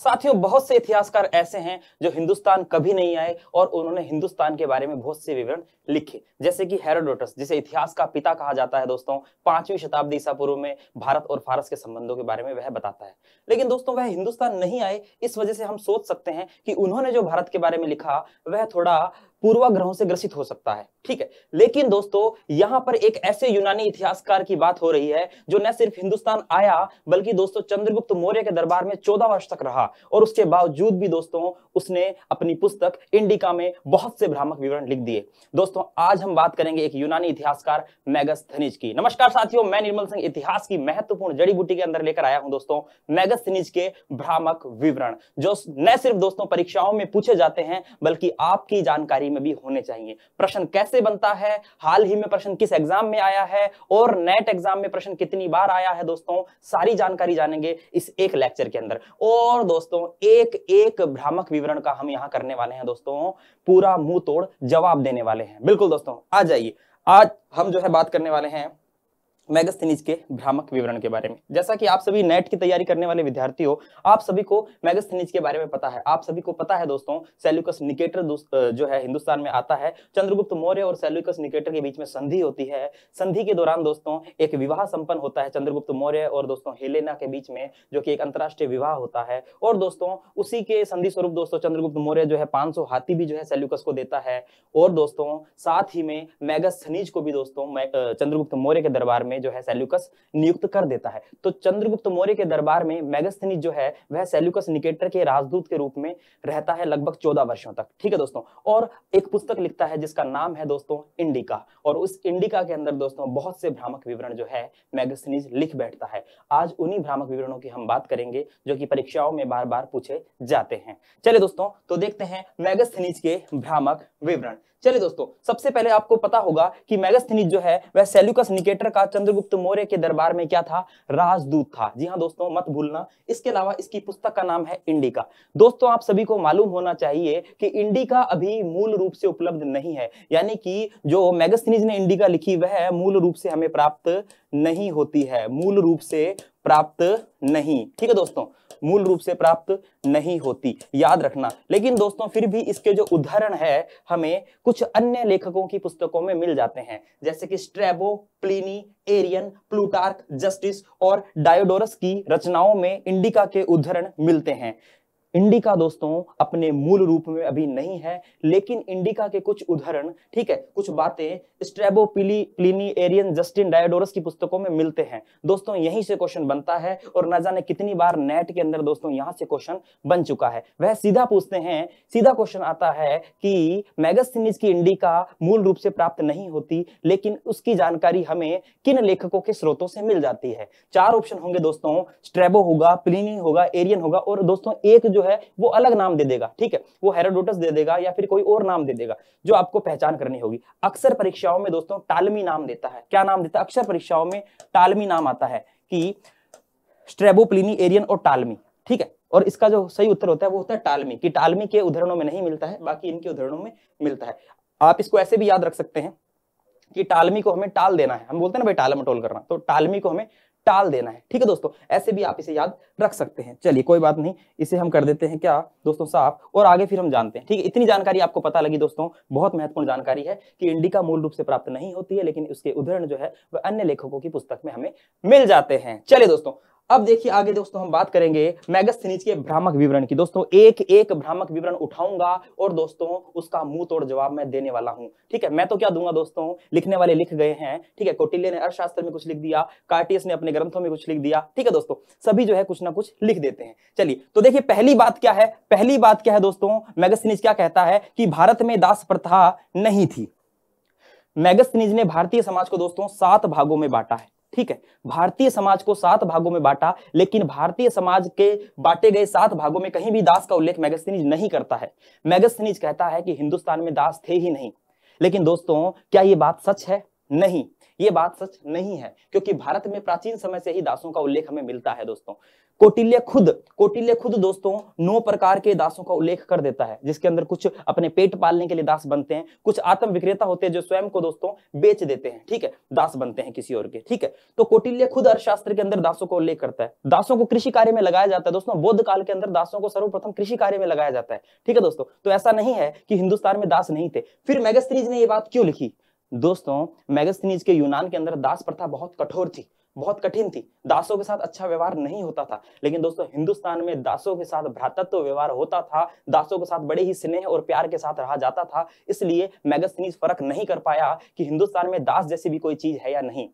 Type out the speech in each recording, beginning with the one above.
साथियों बहुत से इतिहासकार ऐसे हैं जो हिंदुस्तान कभी नहीं आए और उन्होंने हिंदुस्तान के बारे में बहुत से विवरण लिखे जैसे कि हेरोडोटस जिसे इतिहास का पिता कहा जाता है दोस्तों पांचवी शताब्दी ईसा पूर्व में भारत और फारस के संबंधों के बारे में वह बताता है लेकिन दोस्तों वह हिंदुस्तान नहीं आए इस वजह से हम सोच सकते हैं कि उन्होंने जो भारत के बारे में लिखा वह थोड़ा पूर्वाग्रहों से ग्रसित हो सकता है ठीक है लेकिन दोस्तों यहां पर एक ऐसे यूनानी इतिहासकार की बात हो रही है जो न सिर्फ हिंदुस्तान आया बल्कि दोस्तों चंद्रगुप्त मौर्य के दरबार में चौदह वर्ष तक रहा और उसके बावजूद भी दोस्तों उसने अपनी पुस्तक इंडिका में बहुत से भ्रामक विवरण लिख दिए दोस्तों आज हम बात करेंगे एक यूनानी इतिहासकार मैगस थनिज की नमस्कार साथियों मैं निर्मल सिंह इतिहास की महत्वपूर्ण जड़ी बूटी के अंदर लेकर आया हूं दोस्तों मैगस थनिज के भ्रामक विवरण जो न सिर्फ दोस्तों परीक्षाओं में पूछे जाते हैं बल्कि आपकी जानकारी में भी होने चाहिए प्रश्न कैसे कैसे बनता है हाल ही में प्रश्न किस एग्जाम में आया है और नेट एग्जाम में प्रश्न कितनी बार आया है दोस्तों सारी जानकारी जानेंगे इस एक लेक्चर के अंदर और दोस्तों एक एक भ्रामक विवरण का हम यहाँ करने वाले हैं दोस्तों पूरा मुंह तोड़ जवाब देने वाले हैं बिल्कुल दोस्तों आ जाइए आज हम जो है बात करने वाले हैं मैगस्थनीज के भ्रामक विवरण के बारे में जैसा कि आप सभी नेट की तैयारी करने वाले विद्यार्थी हो आप सभी को मैगस्थनीज के बारे में पता है आप सभी को पता है दोस्तों सेल्युकस निकेटर जो है हिंदुस्तान में आता है चंद्रगुप्त मौर्य और सेल्युकस निकेटर के बीच में संधि होती है संधि के दौरान दोस्तों एक विवाह संपन्न होता है चंद्रगुप्त मौर्य और दोस्तों हेलेना के बीच में जो की एक अंतर्राष्ट्रीय विवाह होता है और दोस्तों उसी के संधि स्वरूप दोस्तों चंद्रगुप्त मौर्य जो है पांच हाथी भी जो है सेल्युकस को देता है और दोस्तों साथ ही में मैगस्थनीज को भी दोस्तों चंद्रगुप्त मौर्य के दरबार में जो है सेल्यूकस नियुक्त कर देता है तो चंद्रगुप्त मौर्य के दरबार में मेगस्थनीज जो है वह सेल्यूकस निकेटर के राजदूत के रूप में रहता है लगभग चौदह वर्षों तक ठीक है दोस्तों और एक पुस्तक लिखता है जिसका नाम है दोस्तों इंडिका और उस इंडिका के अंदर दोस्तों बहुत से भ्रामक विवरण जो है मैगस्थनीज लिख बैठता है आज उन्हीं भ्रामक विवरणों की हम बात करेंगे जो कि परीक्षाओं में बार बार पूछे जाते हैं चले दोस्तों तो देखते हैं मैगस्थनीज के भ्रामक विवरण चलिए दोस्तों सबसे पहले आपको पता होगा कि मेगास्थनीज जो है वह सेल्यूकस निकेटर का चंद्रगुप्त मौर्य के दरबार में क्या था राजदूत था जी हाँ दोस्तों मत भूलना इसके अलावा इसकी पुस्तक का नाम है इंडिका दोस्तों आप सभी को मालूम होना चाहिए कि इंडिका अभी मूल रूप से उपलब्ध नहीं है यानी कि जो मेगास्थनीज ने इंडिका लिखी वह मूल रूप से हमें प्राप्त नहीं होती है मूल रूप से प्राप्त नहीं ठीक है दोस्तों मूल रूप से प्राप्त नहीं होती याद रखना लेकिन दोस्तों फिर भी इसके जो उदाहरण है हमें कुछ अन्य लेखकों की पुस्तकों में मिल जाते हैं जैसे कि Strabo Pliny Arrian Plutarch Justice और डायोडोरस की रचनाओं में इंडिका के उदाहरण मिलते हैं इंडिका दोस्तों अपने मूल रूप में अभी नहीं है लेकिन इंडिका के कुछ उदाहरण ठीक है कुछ बातें Strabo Pliny Pliny Arrian Justin Diodorus की पुस्तकों में मिलते हैं दोस्तों यहीं से क्वेश्चन बनता है और ना जाने कितनी बार नेट के अंदर दोस्तों यहां से क्वेश्चन बन चुका है वह सीधा पूछते हैं सीधा क्वेश्चन आता है कि मैगस्थिनिज की इंडिका मूल रूप से प्राप्त नहीं होती लेकिन उसकी जानकारी हमें किन लेखकों के स्रोतों से मिल जाती है चार ऑप्शन होंगे दोस्तों स्ट्रेबो होगा प्लिनी होगा एरियन होगा और दोस्तों एक जो जो है वो अलग नाम दे देगा ठीक है वो हेरोडोटस दे देगा या फिर कोई और नाम दे देगा जो आपको पहचान करनी होगी अक्सर परीक्षाओं में दोस्तों टालमी नाम देता है क्या नाम देता है अक्सर परीक्षाओं में टालमी नाम आता है कि स्ट्रेबोप्लिनी एरियन और टालमी ठीक है और इसका जो सही उत्तर होता है वो होता है टालमी की टालमी के उदाहरणों में नहीं मिलता है बाकी इनके उदाहरणों में मिलता है आप इसको ऐसे भी याद रख सकते हैं कि टालमी को हमें टाल देना है हम बोलते हैं ना भाई टालम टोल करना तो टालमी को हमें टाल देना है ठीक है दोस्तों ऐसे भी आप इसे याद रख सकते हैं चलिए कोई बात नहीं इसे हम कर देते हैं क्या दोस्तों साफ और आगे फिर हम जानते हैं ठीक है इतनी जानकारी आपको पता लगी दोस्तों बहुत महत्वपूर्ण जानकारी है कि इंडिका मूल रूप से प्राप्त नहीं होती है लेकिन उसके उदाहरण जो है वह अन्य लेखकों की पुस्तक में हमें मिल जाते हैं चलिए दोस्तों अब देखिए आगे दोस्तों हम बात करेंगे मैगस्थनीज के भ्रामक विवरण की दोस्तों एक एक भ्रामक विवरण उठाऊंगा और दोस्तों उसका मुंह तोड़ जवाब मैं देने वाला हूं ठीक है मैं तो क्या दूंगा दोस्तों लिखने वाले लिख गए हैं ठीक है कोटिल्य ने अर्थशास्त्र में कुछ लिख दिया कार्टियस ने अपने ग्रंथों में कुछ लिख दिया ठीक है दोस्तों सभी जो है कुछ ना कुछ लिख देते हैं चलिए तो देखिए पहली बात क्या है पहली बात क्या है दोस्तों मैगस्थनीज क्या कहता है कि भारत में दास प्रथा नहीं थी मैगस्थनीज ने भारतीय समाज को दोस्तों सात भागों में बांटा है ठीक है भारतीय समाज को सात भागों में बांटा लेकिन भारतीय समाज के बांटे गए सात भागों में कहीं भी दास का उल्लेख मैगस्थनीज नहीं करता है मैगस्थनीज कहता है कि हिंदुस्तान में दास थे ही नहीं लेकिन दोस्तों क्या ये बात सच है नहीं ये बात सच नहीं है क्योंकि भारत में प्राचीन समय से ही दासों का उल्लेख हमें मिलता है दोस्तों कोटिल्य खुद कोटिल्य खुद दोस्तों नौ प्रकार के दासों का उल्लेख कर देता है जिसके अंदर कुछ अपने पेट पालने के लिए दास बनते हैं कुछ आत्म विक्रेता होते हैं जो स्वयं को दोस्तों बेच देते हैं ठीक है दास बनते हैं किसी और के ठीक है तो कोटिल्य खुद अर्थशास्त्र के अंदर दासों का उल्लेख करता है दासों को कृषि कार्य में लगाया जाता है दोस्तों बौद्ध काल के अंदर दासों को सर्वप्रथम कृषि कार्य में लगाया जाता है ठीक है दोस्तों तो ऐसा नहीं है कि हिंदुस्तान में दास नहीं थे फिर मैगस्त्रीज ने ये बात क्यों लिखी दोस्तों मैगस्थनीज के यूनान के अंदर दास प्रथा बहुत कठोर थी बहुत कठिन थी दासों के साथ अच्छा व्यवहार नहीं होता था लेकिन दोस्तों हिंदुस्तान में दासों के साथ भ्रातत्व व्यवहार होता था दासों के साथ बड़े ही स्नेह और प्यार के साथ रहा जाता था इसलिए मैगस्थनीज फर्क नहीं कर पाया कि हिंदुस्तान में दास जैसी भी कोई चीज है या नहीं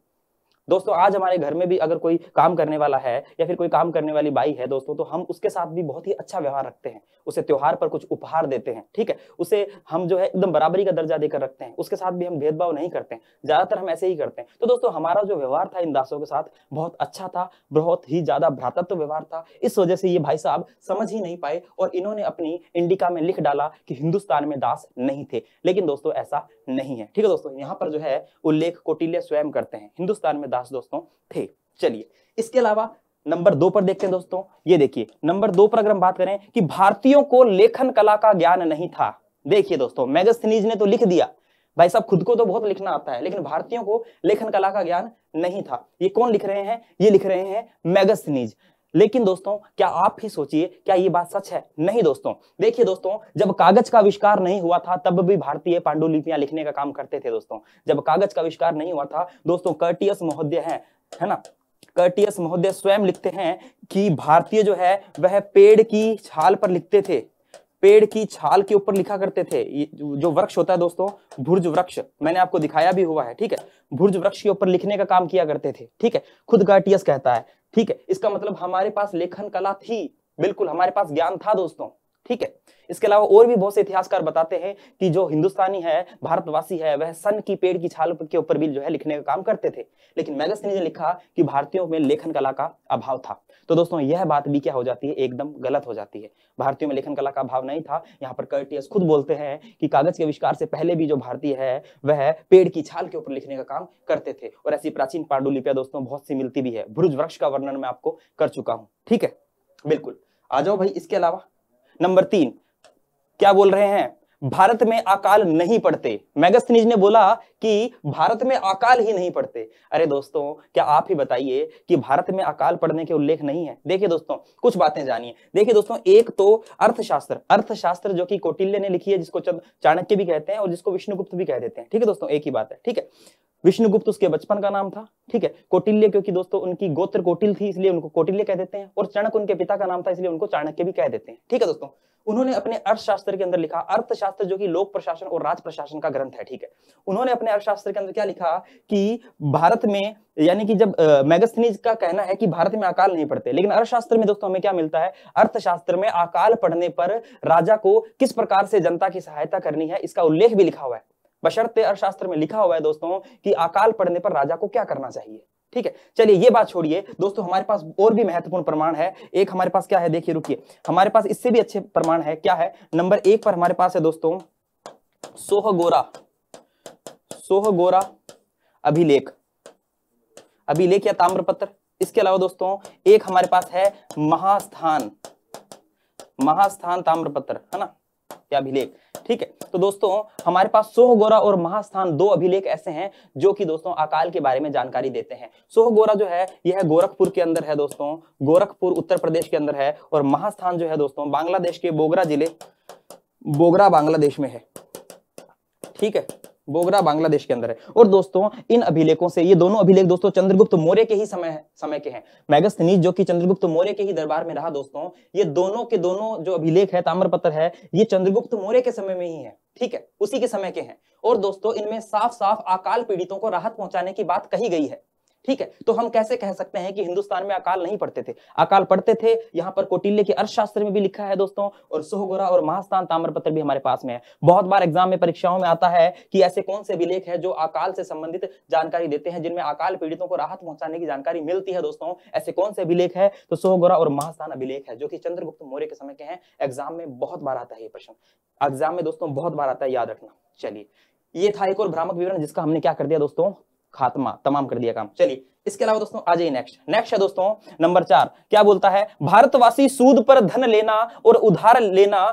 दोस्तों आज हमारे घर में भी अगर कोई काम करने वाला है या फिर कोई काम करने वाली बाई है दोस्तों तो हम उसके साथ भी बहुत ही अच्छा व्यवहार रखते हैं उसे त्यौहार पर कुछ उपहार देते हैं ठीक है उसे हम जो है एकदम बराबरी का दर्जा देकर रखते हैं उसके साथ भी हम भेदभाव नहीं करते हैं ज्यादातर हम ऐसे ही करते हैं तो दोस्तों हमारा जो व्यवहार था इन दासों के साथ बहुत अच्छा था बहुत ही ज्यादा भ्रातत्व व्यवहार था इस वजह से ये भाई साहब समझ ही नहीं पाए और इन्होंने अपनी इंडिका में लिख डाला कि हिंदुस्तान में दास नहीं थे लेकिन दोस्तों ऐसा नहीं है ठीक है दोस्तों यहाँ पर जो है उल्लेख कोटिल्य स्वयं करते हैं हिंदुस्तान में दास दोस्तों थे चलिए इसके अलावा नंबर दो पर देखते हैं दोस्तों ये देखिए नंबर दो पर अगर हम बात करें कि भारतीयों को लेखन कला का ज्ञान नहीं था देखिए दोस्तों मैगस्थनीज ने तो लिख दिया भाई साहब खुद को तो बहुत लिखना आता है लेकिन भारतीयों को लेखन कला का ज्ञान नहीं था ये कौन लिख रहे हैं ये लिख रहे हैं मैगस्थनीज लेकिन दोस्तों क्या आप ही सोचिए क्या ये बात सच है नहीं दोस्तों देखिए दोस्तों जब कागज का आविष्कार नहीं हुआ था तब भी भारतीय पांडुलिपियां लिखने का काम करते थे दोस्तों जब कागज का आविष्कार नहीं हुआ था दोस्तों कर्टियस महोदय है है ना कर्टियस महोदय स्वयं लिखते हैं कि भारतीय जो है वह पेड़ की छाल पर लिखते थे पेड़ की छाल के ऊपर लिखा करते थे जो वृक्ष होता है दोस्तों भुर्ज वृक्ष मैंने आपको दिखाया भी हुआ है ठीक है भुर्ज वृक्ष के ऊपर लिखने का काम किया करते थे ठीक है खुद गार्टियस कहता है ठीक है इसका मतलब हमारे पास लेखन कला थी बिल्कुल हमारे पास ज्ञान था दोस्तों ठीक है इसके अलावा और भी बहुत से इतिहासकार बताते हैं कि जो हिंदुस्तानी है भारतवासी है वह सन की पेड़ की छाल के ऊपर भी जो है लिखने का काम करते थे लेकिन मैगस्नी ने लिखा कि भारतीयों में लेखन कला का अभाव था तो दोस्तों यह बात भी क्या हो जाती है एकदम गलत हो जाती है भारतीयों में लेखन कला का अभाव नहीं था यहाँ पर कर्टियस खुद बोलते हैं कि कागज के आविष्कार से पहले भी जो भारतीय है वह पेड़ की छाल के ऊपर लिखने का काम करते थे और ऐसी प्राचीन पांडुलिपियां दोस्तों बहुत सी मिलती भी है भ्रुज वृक्ष का वर्णन मैं आपको कर चुका हूँ ठीक है बिल्कुल आ जाओ भाई इसके अलावा नंबर तीन क्या बोल रहे हैं भारत में अकाल नहीं पड़ते मैगस्थनीज ने बोला कि भारत में अकाल ही नहीं पड़ते अरे दोस्तों क्या आप ही बताइए कि भारत में अकाल पड़ने के उल्लेख नहीं है देखिए दोस्तों कुछ बातें जानिए देखिए दोस्तों एक तो अर्थशास्त्र अर्थशास्त्र जो कि कौटिल्य ने लिखी है जिसको चाणक्य भी कहते हैं और जिसको विष्णुगुप्त भी कह देते हैं ठीक है दोस्तों एक ही बात है ठीक है विष्णुगुप्त उसके बचपन का नाम था ठीक है कोटिल्य क्योंकि दोस्तों उनकी गोत्र कोटिल थी इसलिए उनको कोटिल्य कह देते हैं और चाणक उनके पिता का नाम था इसलिए उनको चाणक्य भी कह देते हैं ठीक है दोस्तों उन्होंने अपने अर्थशास्त्र के अंदर लिखा अर्थशास्त्र जो कि लोक प्रशासन और राज प्रशासन का ग्रंथ है ठीक है उन्होंने अपने अर्थशास्त्र के अंदर क्या लिखा कि भारत में यानी कि जब मैगस्थनीज का कहना है कि भारत में अकाल नहीं पड़ते लेकिन अर्थशास्त्र में दोस्तों हमें क्या मिलता है अर्थशास्त्र में अकाल पढ़ने पर राजा को किस प्रकार से जनता की सहायता करनी है इसका उल्लेख भी लिखा हुआ है बशर्ते अर्थशास्त्र में लिखा हुआ है दोस्तों कि अकाल पड़ने पर राजा को क्या करना चाहिए ठीक है चलिए ये बात छोड़िए दोस्तों हमारे पास और भी महत्वपूर्ण प्रमाण है एक हमारे पास क्या है देखिए रुकिए हमारे पास इससे भी अच्छे प्रमाण है क्या है नंबर एक पर हमारे पास है दोस्तों सोह गोरा सोह गोरा अभिलेख अभिलेख या ताम्रपत्र इसके अलावा दोस्तों एक हमारे पास है महास्थान महास्थान ताम्रपत्र है ना अभिलेख ठीक है तो दोस्तों हमारे पास सोहगोरा और महास्थान दो अभिलेख ऐसे हैं जो कि दोस्तों अकाल के बारे में जानकारी देते हैं सोहगोरा जो है यह गोरखपुर के अंदर है दोस्तों गोरखपुर उत्तर प्रदेश के अंदर है और महास्थान जो है दोस्तों बांग्लादेश के बोगरा जिले बोगरा बांग्लादेश में है ठीक है बोगरा बांग्लादेश के अंदर है और दोस्तों इन अभिलेखों से ये दोनों अभिलेख दोस्तों चंद्रगुप्त मौर्य के ही समय समय के हैं मैगस्थनीज जो कि चंद्रगुप्त मौर्य के ही दरबार में रहा दोस्तों ये दोनों के दोनों जो अभिलेख है ताम्रपत्र है ये चंद्रगुप्त मौर्य के समय में ही है ठीक है उसी के समय के हैं और दोस्तों इनमें साफ साफ अकाल पीड़ितों को राहत पहुंचाने की बात कही गई है ठीक है तो हम कैसे कह सकते हैं कि हिंदुस्तान में अकाल नहीं पड़ते थे अकाल पड़ते थे यहाँ पर कोटिल्य के अर्थशास्त्र में भी लिखा है दोस्तों और सोहगोरा और महास्थान ताम्रपत्र भी हमारे पास में है बहुत बार एग्जाम में परीक्षाओं में आता है कि ऐसे कौन से अभिलेख है जो अकाल से संबंधित जानकारी देते हैं जिनमें अकाल पीड़ितों को राहत पहुंचाने की जानकारी मिलती है दोस्तों ऐसे कौन से अभिलेख है तो सोहगोरा और महास्थान अभिलेख है जो कि चंद्रगुप्त मौर्य के समय के हैं एग्जाम में बहुत बार आता है ये प्रश्न एग्जाम में दोस्तों बहुत बार आता है याद रखना चलिए ये था एक और भ्रामक विवरण जिसका हमने क्या कर दिया दोस्तों खात्मा तमाम कर दिया काम चलिए इसके अलावा दोस्तों आ जाइए नेक्स्ट नेक्स्ट है दोस्तों नंबर चार क्या बोलता है भारतवासी सूद पर धन लेना और उधार लेना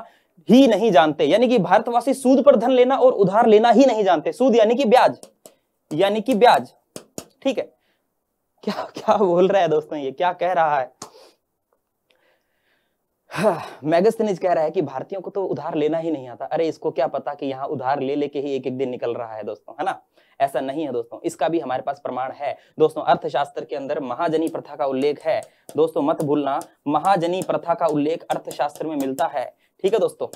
ही नहीं जानते यानी कि भारतवासी सूद पर धन लेना और उधार लेना ही नहीं जानते सूद यानी कि ब्याज यानी कि ब्याज ठीक है क्या क्या बोल रहा है दोस्तों ये क्या कह रहा है हाँ, कह रहा है कि भारतीयों को तो उधार लेना ही नहीं आता अरे इसको क्या पता कि यहाँ उधार ले लेके ही एक एक दिन निकल रहा है दोस्तों है ना ऐसा नहीं है दोस्तों इसका भी हमारे पास प्रमाण है दोस्तों अर्थशास्त्र के अंदर महाजनी प्रथा का उल्लेख है दोस्तों मत भूलना महाजनी प्रथा का उल्लेख अर्थशास्त्र में मिलता है ठीक है दोस्तों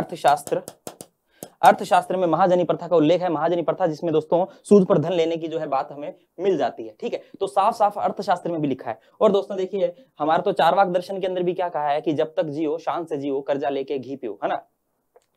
अर्थशास्त्र अर्थशास्त्र में महाजनी प्रथा का उल्लेख है महाजनी प्रथा जिसमें दोस्तों सूद पर धन लेने की जो है बात हमें मिल जाती है ठीक है तो साफ साफ अर्थशास्त्र में भी लिखा है और दोस्तों देखिए हमारा तो चारवाक दर्शन के अंदर भी क्या कहा है कि जब तक जियो शान से जियो कर्जा लेके घी पियो है ना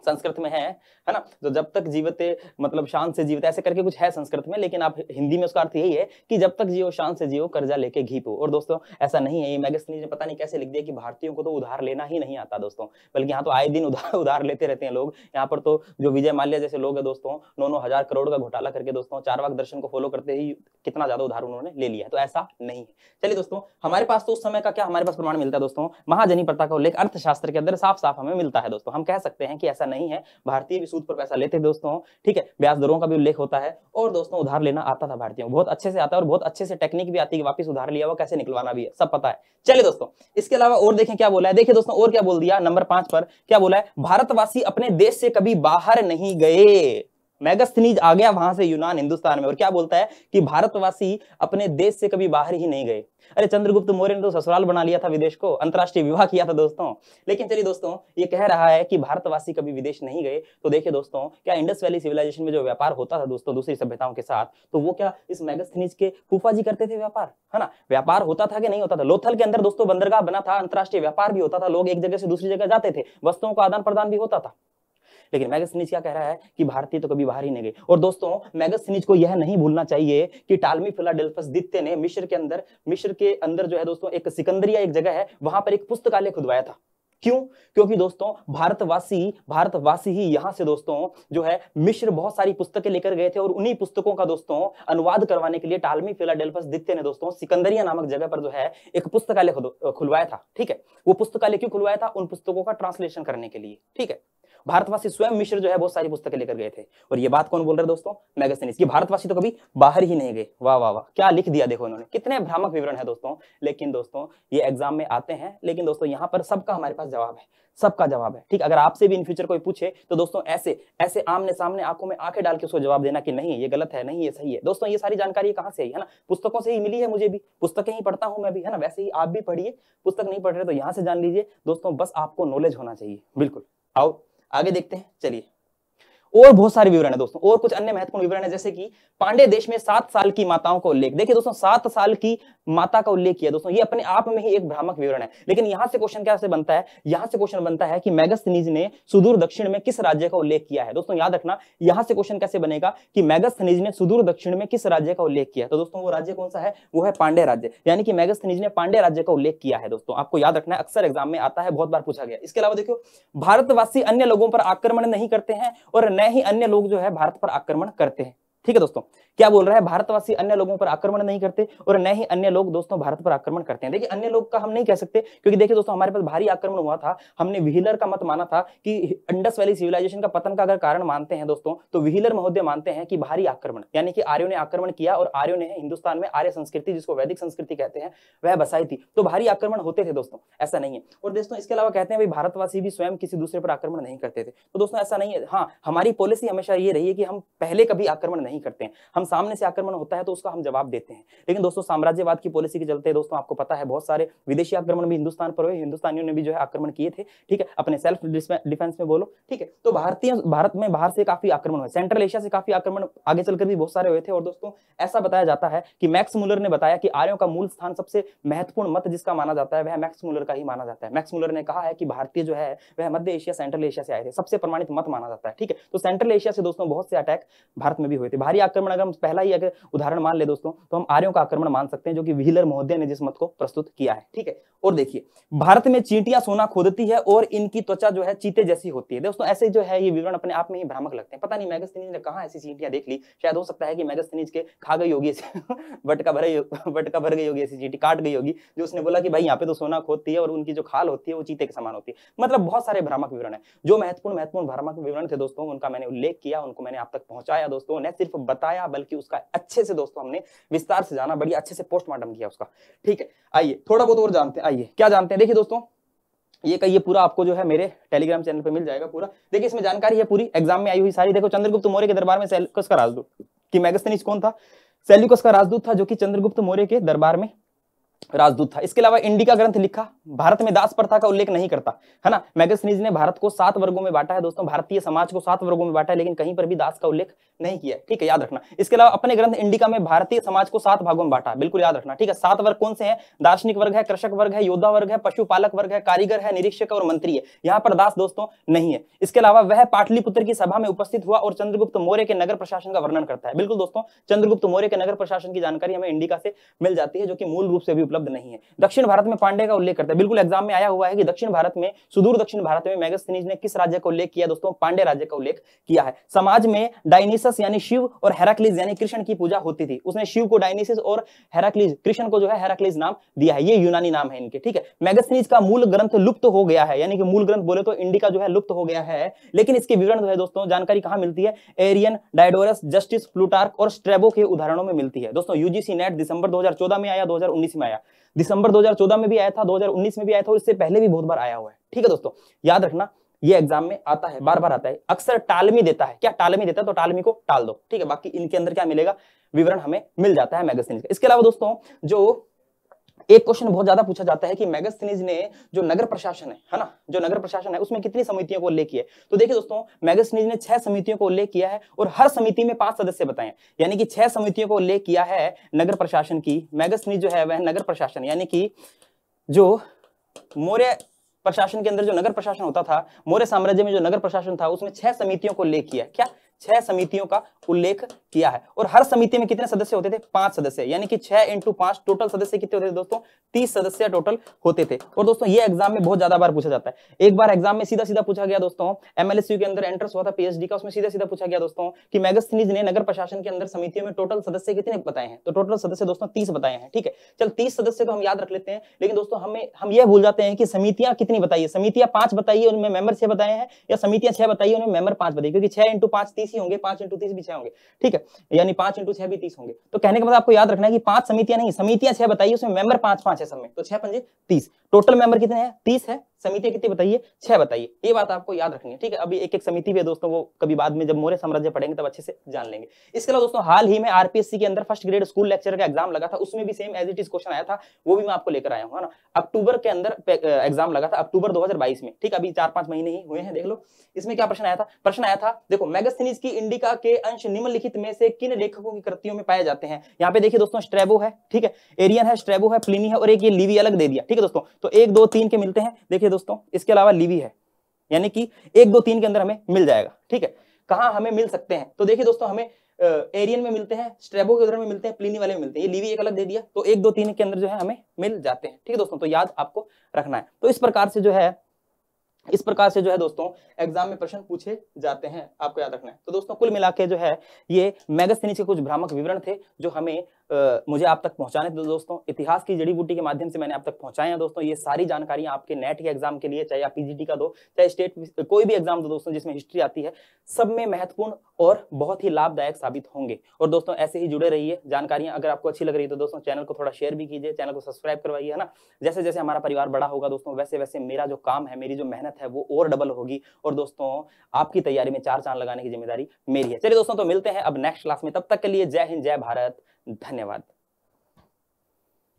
संस्कृत में है है ना तो जब तक जीवित मतलब शांत से जीवित ऐसे करके कुछ है संस्कृत में लेकिन आप हिंदी में उसका अर्थ यही है कि जब तक जियो शांत से जियो कर्जा लेके घी पो और दोस्तों ऐसा नहीं है ये मैगसनी ने पता नहीं कैसे लिख दिया कि भारतीयों को तो उधार लेना ही नहीं आता दोस्तों बल्कि यहाँ तो आए दिन उधार उधार लेते रहते हैं लोग यहाँ पर तो जो विजय माल्या जैसे लोग है दोस्तों नौ नौ हजार करोड़ का घोटाला करके दोस्तों चार वाक दर्शन को फॉलो करते ही कितना ज्यादा उधार उन्होंने ले लिया तो ऐसा नहीं है चलिए दोस्तों हमारे पास तो उस समय का क्या हमारे पास प्रमाण मिलता है दोस्तों महाजनी प्रथा का उल्लेख अर्थशास्त्र के अंदर साफ साफ हमें मिलता है दोस्तों हम कह सकते हैं कि ऐसा नहीं है भारतीय भी सूद पर पैसा लेते हैं दोस्तों ठीक है ब्याज दरों का भी उल्लेख होता है और दोस्तों उधार लेना आता था भारतीयों बहुत अच्छे से आता है और बहुत अच्छे से टेक्निक भी आती है वापस उधार लिया हुआ कैसे निकलवाना भी है सब पता है चले दोस्तों इसके अलावा और देखें क्या बोला है देखिए दोस्तों और क्या बोल दिया नंबर पांच पर क्या बोला है भारतवासी अपने देश से कभी बाहर नहीं गए मैगस्थनीज आ गया वहां से यूनान हिंदुस्तान में और क्या बोलता है कि भारतवासी अपने देश से कभी बाहर ही नहीं गए अरे चंद्रगुप्त मौर्य ने तो ससुराल बना लिया था विदेश को अंतरराष्ट्रीय विवाह किया था दोस्तों लेकिन चलिए दोस्तों ये कह रहा है कि भारतवासी कभी विदेश नहीं गए तो देखिए दोस्तों क्या इंडस वैली सिविलाइजेशन में जो व्यापार होता था दोस्तों दूसरी सभ्यताओं के साथ तो वो क्या इस मैगस्थनीज के फूफा जी करते थे व्यापार है ना व्यापार होता था कि नहीं होता था लोथल के अंदर दोस्तों बंदरगाह बना था अंतर्राष्ट्रीय व्यापार भी होता था लोग एक जगह से दूसरी जगह जाते थे वस्तुओं का आदान प्रदान भी होता था लेकिन मैगसनीज क्या कह रहा है कि भारतीय तो कभी बाहर ही नहीं गए और दोस्तों मैगसनीज को यह नहीं भूलना चाहिए कि टालमी फिलाडेल्फस दित्य ने मिश्र के अंदर मिश्र के अंदर जो है दोस्तों एक सिकंदरिया एक जगह है वहां पर एक पुस्तकालय खुदवाया था क्यों क्योंकि दोस्तों भारतवासी भारतवासी ही यहां से दोस्तों जो है मिश्र बहुत सारी पुस्तकें लेकर गए थे और उन्हीं पुस्तकों का दोस्तों अनुवाद करवाने के लिए टालमी फिलाडेल्फस दित्य ने दोस्तों सिकंदरिया नामक जगह पर जो है एक पुस्तकालय खुलवाया था ठीक है वो पुस्तकालय क्यों खुलवाया था उन पुस्तकों का ट्रांसलेशन करने के लिए ठीक है भारतवासी स्वयं मिश्र जो है बहुत सारी पुस्तकें लेकर गए थे और ये बात कौन बोल रहे दोस्तों मैगसेनिस ये भारतवासी तो कभी बाहर ही नहीं गए वाह वाह वाह क्या लिख दिया देखो उन्होंने कितने भ्रामक विवरण है दोस्तों लेकिन दोस्तों ये एग्जाम में आते हैं लेकिन दोस्तों यहाँ पर सबका हमारे पास जवाब है सबका जवाब है ठीक अगर आपसे भी इन फ्यूचर कोई पूछे तो दोस्तों ऐसे ऐसे आमने सामने आंखों में आंखें डाल के उसको जवाब देना कि नहीं ये गलत है नहीं ये सही है दोस्तों ये सारी जानकारी कहाँ से है ना पुस्तकों से ही मिली है मुझे भी पुस्तकें ही पढ़ता हूँ मैं भी है ना वैसे ही आप भी पढ़िए पुस्तक नहीं पढ़ रहे तो यहाँ से जान लीजिए दोस्तों बस आपको नॉलेज होना चाहिए बिल्कुल आओ आगे देखते हैं चलिए और बहुत सारे विवरण है दोस्तों और कुछ अन्य महत्वपूर्ण विवरण है जैसे कि पांडे देश में सात साल की माताओं का उल्लेख देखिए दोस्तों सात साल की माता का उल्लेख किया दोस्तों ये अपने आप में ही एक भ्रामक विवरण है लेकिन यहां से क्वेश्चन क्या से बनता है यहां से क्वेश्चन बनता है कि मैगस्थनीज ने सुदूर दक्षिण में किस राज्य का उल्लेख किया है दोस्तों याद रखना यहां से क्वेश्चन कैसे बनेगा कि मैगस्थनीज ने सुदूर दक्षिण में किस राज्य का उल्लेख किया तो दोस्तों वो राज्य कौन सा है वो है पांडे राज्य यानी कि मैगस्थनीज ने पांडे राज्य का उल्लेख किया है दोस्तों आपको याद रखना है अक्सर एग्जाम में आता है बहुत बार पूछा गया इसके अलावा देखियो भारतवासी अन्य लोगों पर आक्रमण नहीं करते हैं और ही अन्य लोग जो है भारत पर आक्रमण करते हैं ठीक है दोस्तों क्या बोल रहा है भारतवासी अन्य लोगों पर आक्रमण नहीं करते और न ही अन्य लोग दोस्तों भारत पर आक्रमण करते हैं देखिए अन्य लोग का हम नहीं कह सकते क्योंकि देखिए दोस्तों हमारे पास भारी आक्रमण हुआ था हमने विहिलर का मत माना था कि अंडस वैली सिविलाइजेशन का पतन का अगर कारण मानते हैं दोस्तों तो विहिलर महोदय मानते हैं कि भारी आक्रमण यानी कि आर्यो ने आक्रमण किया और आर्यो ने हिंदुस्तान में आर्य संस्कृति जिसको वैदिक संस्कृति कहते हैं वह बसाई थी तो भारी आक्रमण होते थे दोस्तों ऐसा नहीं है और दोस्तों इसके अलावा कहते हैं भाई भारतवासी भी स्वयं किसी दूसरे पर आक्रमण नहीं करते थे तो दोस्तों ऐसा नहीं है हाँ हमारी पॉलिसी हमेशा ये रही है कि हम पहले कभी आक्रमण नहीं नहीं करते हैं हम सामने से आक्रमण होता है तो उसका हम जवाब देते हैं लेकिन दोस्तों साम्राज्यवाद की पॉलिसी के चलते दोस्तों आपको पता है बहुत सारे विदेशी आक्रमण भी हिंदुस्तान पर हुए हिंदुस्तानियों ने भी जो है आक्रमण किए थे ठीक है अपने सेल्फ डिफेंस में बोलो ठीक है तो भारतीय भारत में बाहर से काफी आक्रमण हुए सेंट्रल एशिया से काफी आक्रमण आगे चलकर भी बहुत सारे हुए थे और दोस्तों ऐसा बताया जाता है कि मैक्स मुलर ने बताया कि आर्यों का मूल स्थान सबसे महत्वपूर्ण मत जिसका माना जाता है वह मैक्स मुलर का ही माना जाता है मैक्स मुलर ने कहा है कि भारतीय जो है वह मध्य एशिया सेंट्रल एशिया से आए थे सबसे प्रमाणित मत माना जाता है ठीक है तो सेंट्रल एशिया से दोस्तों बहुत से अटैक भारत में भी हुए थे भारी आक्रमण अगर हम पहला ही अगर उदाहरण मान ले दोस्तों तो हम आर्यों का आक्रमण मान सकते हैं जो कि व्हीलर महोदय ने जिस मत को प्रस्तुत किया है ठीक है और देखिए भारत में चींटियां सोना खोदती है और इनकी त्वचा जो है चीते जैसी होती है दोस्तों ऐसे जो है ये विवरण अपने आप में ही भ्रामक लगते हैं पता नहीं मैगस्तीनीज ने कहा ऐसी चींटियां देख ली शायद हो सकता है कि मैगस्तीनीज के खा गई होगी बटका भर बटका भर गई होगी ऐसी चींटी काट गई होगी जो उसने बोला कि भाई यहाँ पे तो सोना खोदती है और उनकी जो खाल होती है वो चीते के समान होती है मतलब बहुत सारे भ्रामक विवरण है जो महत्वपूर्ण महत्वपूर्ण भ्रामक विवरण थे दोस्तों उनका मैंने उल्लेख किया उनको मैंने आप तक पहुंचाया दोस्तों न सिर्फ दोस्तों बताया बल्कि उसका अच्छे से दोस्तों हमने विस्तार से जाना बड़ी अच्छे से पोस्टमार्टम किया उसका ठीक है आइए थोड़ा बहुत और जानते हैं आइए क्या जानते हैं देखिए दोस्तों ये कहिए पूरा आपको जो है मेरे टेलीग्राम चैनल पे मिल जाएगा पूरा देखिए इसमें जानकारी है पूरी एग्जाम में आई हुई सारी देखो चंद्रगुप्त मौर्य के दरबार में सेल्यूकस का राजदूत कि मैगस्थनीज कौन था सेल्यूकस का राजदूत था जो कि चंद्रगुप्त मौर्य के दरबार में राजदूत था इसके अलावा इंडिका ग्रंथ लिखा भारत में दास प्रथा का उल्लेख नहीं करता है ना मैगसनीज ने भारत को सात वर्गों में बांटा है दोस्तों भारतीय समाज को सात वर्गों में बांटा है लेकिन कहीं पर भी दास का उल्लेख नहीं किया ठीक है याद रखना इसके अलावा अपने ग्रंथ इंडिका में भारतीय समाज को सात भागों में बांटा बिल्कुल याद रखना ठीक है सात वर्ग कौन से है दार्शनिक वर्ग है कृषक वर्ग है योद्धा वर्ग है पशुपालक वर्ग है कारीगर है निरीक्षक और मंत्री है यहाँ पर दास दोस्तों नहीं है इसके अलावा वह पाटलिपुत्र की सभा में उपस्थित हुआ और चंद्रगुप्त मौर्य के नगर प्रशासन का वर्णन करता है बिल्कुल दोस्तों चंद्रगुप्त मौर्य के नगर प्रशासन की जानकारी हमें इंडिका से मिल जाती है जो कि मूल रूप से भी उपलब्ध नहीं है दक्षिण भारत में पांडे का उल्लेख करता है बिल्कुल एग्जाम में आया हुआ है कि दक्षिण भारत में सुदूर दक्षिण भारत में मैगस्थनीज ने किस राज्य का उल्लेख किया दोस्तों पांडे राज्य का उल्लेख किया है समाज में डायनिसस यानी शिव और हेराक्लिज यानी कृष्ण की पूजा होती थी उसने शिव को डायनिसिस और हेराक्लिज कृष्ण को जो है हेराक्लिज नाम दिया है ये यूनानी नाम है इनके ठीक है मैगस्थनीज का मूल ग्रंथ लुप्त हो गया है यानी कि मूल ग्रंथ बोले तो इंडिका जो है लुप्त हो गया है लेकिन इसके विवरण जो है दोस्तों जानकारी कहां मिलती है एरियन डायडोरस जस्टिस प्लूटार्क और स्ट्रेबो के उदाहरणों में मिलती है दोस्तों यूजीसी नेट दिसंबर 2014 में आया 2019 में आया आया दिसंबर 2014 में भी आया था 2019 में भी आया था और इससे पहले भी बहुत बार आया हुआ है ठीक है दोस्तों याद रखना ये एग्जाम में आता है बार बार आता है अक्सर टालमी देता है क्या टालमी देता है तो टालमी को टाल दो ठीक है बाकी इनके अंदर क्या मिलेगा विवरण हमें मिल जाता है मैगजीन का इसके अलावा दोस्तों जो एक क्वेश्चन बहुत ज्यादा पूछा जाता है कि मैगस्थनीज ने जो नगर प्रशासन है है ना जो नगर प्रशासन है उसमें कितनी समितियों को उल्लेख किया तो देखिए दोस्तों मैगस्थनीज ने छह समितियों को उल्लेख किया है और हर समिति में पांच सदस्य बताए यानी कि छह समितियों को उल्लेख किया है नगर प्रशासन की मैगस्थनीज जो है वह नगर प्रशासन यानी कि जो मौर्य प्रशासन के अंदर जो नगर प्रशासन होता था मौर्य साम्राज्य में जो नगर प्रशासन था उसमें छह समितियों को उल्लेख किया क्या छह समितियों का उल्लेख किया है और हर समिति में कितने सदस्य होते थे पांच सदस्य यानी कि छह इंटू पांच टोटल सदस्य कितने होते थे दोस्तों तीस सदस्य टोटल होते थे और दोस्तों ये एग्जाम में बहुत ज्यादा बार पूछा जाता है एक बार एग्जाम में सीधा सीधा पूछा गया दोस्तों एमएलएसयू के अंदर एंट्रेंस हुआ था पीएचडी का उसमें सीधा सीधा पूछा गया दोस्तों की मैगस्थनीज ने नगर प्रशासन के अंदर समितियों में टोटल सदस्य कितने बताए हैं तो टोटल सदस्य दोस्तों तीस बताए हैं ठीक है चल तीस सदस्य तो हम याद रख लेते हैं लेकिन दोस्तों हमें हम ये भूल जाते हैं कि समितियां कितनी बताइए समितियां पांच बताइए उनमें मेंबर छह बताए हैं या समितियां छह बताइए उनमें मेंबर पांच बताइए क्योंकि छह इंटू पांच तीस ही होंगे पांच इंटू तीस भी छह क्या होंगे ठीक है यानी पांच इंटू छह भी तीस होंगे तो कहने का मतलब आपको याद रखना है कि पांच समितियां नहीं समितियां छह बताइए उसमें मेंबर पांच पांच है सब में तो छह पंजे तीस टोटल मेंबर कितने हैं तीस है समितियां कितनी बताइए छह बताइए ये बात आपको याद रखनी है ठीक है अभी एक एक समिति भी है दोस्तों वो कभी बाद में जब मौर्य साम्राज्य पढ़ेंगे तब अच्छे से जान लेंगे इसके अलावा दोस्तों हाल ही में आरपीएससी के अंदर फर्स्ट ग्रेड स्कूल लेक्चर का एग्जाम लगा था उसमें भी same as it is question आया था वो भी मैं आपको लेकर आया हूँ ना अक्टूबर के अंदर एग्जाम लगा था अक्टूबर दो में ठीक अभी चार पांच महीने ही हुए हैं देख लो इसमें क्या प्रश्न आया था प्रश्न आया था देखो मैगस्थनीज की इंडिका के अंश निम्नलिखित में से किन लेखकों की कृतियों में पाए जाते हैं यहाँ पे देखिए दोस्तों स्ट्रेबो है ठीक है एरियन है स्ट्रेबो है प्लिनी है और एक ये लीवी अलग दे दिया ठीक है दोस्तों तो एक दो तीन के मिलते हैं देखिए दोस्तों इसके अलावा लीवी है यानी कि एक दो तीन के अंदर हमें मिल जाएगा ठीक है कहाँ हमें मिल सकते हैं तो देखिए दोस्तों हमें एरियन में मिलते हैं स्ट्रेबो के उधर में मिलते हैं प्लीनी वाले में मिलते हैं ये लीवी एक अलग दे दिया तो एक दो तीन के अंदर जो है हमें मिल जाते हैं ठीक है दोस्तों तो याद आपको रखना है तो इस प्रकार से जो है इस प्रकार से जो है दोस्तों एग्जाम में प्रश्न पूछे जाते हैं आपको याद रखना है तो दोस्तों कुल मिला के जो है ये मैगस्थनीज के कुछ भ्रामक विवरण थे जो हमें मुझे आप तक पहुंचाने थे दोस्तों इतिहास की जड़ी बूटी के माध्यम से मैंने आप तक पहुंचाए हैं दोस्तों ये सारी जानकारियां आपके नेट के एग्जाम के लिए चाहे आप पीजीटी का दो चाहे स्टेट कोई भी एग्जाम दो दोस्तों जिसमें हिस्ट्री आती है सब में महत्वपूर्ण और बहुत ही लाभदायक साबित होंगे और दोस्तों ऐसे ही जुड़े रहिए जानकारियां अगर आपको अच्छी लग रही है तो दोस्तों चैनल को थोड़ा शेयर भी कीजिए चैनल को सब्सक्राइब करवाइए है ना जैसे जैसे हमारा परिवार बड़ा होगा दोस्तों वैसे वैसे मेरा जो काम है मेरी जो मेहनत है वो और डबल होगी और दोस्तों आपकी तैयारी में चार चांद लगाने की जिम्मेदारी मेरी है चलिए दोस्तों तो मिलते हैं अब नेक्स्ट क्लास में तब तक के लिए जय हिंद जय Bharat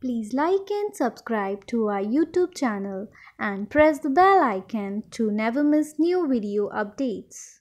Please like and subscribe to our YouTube channel and press the bell icon to never miss new video updates.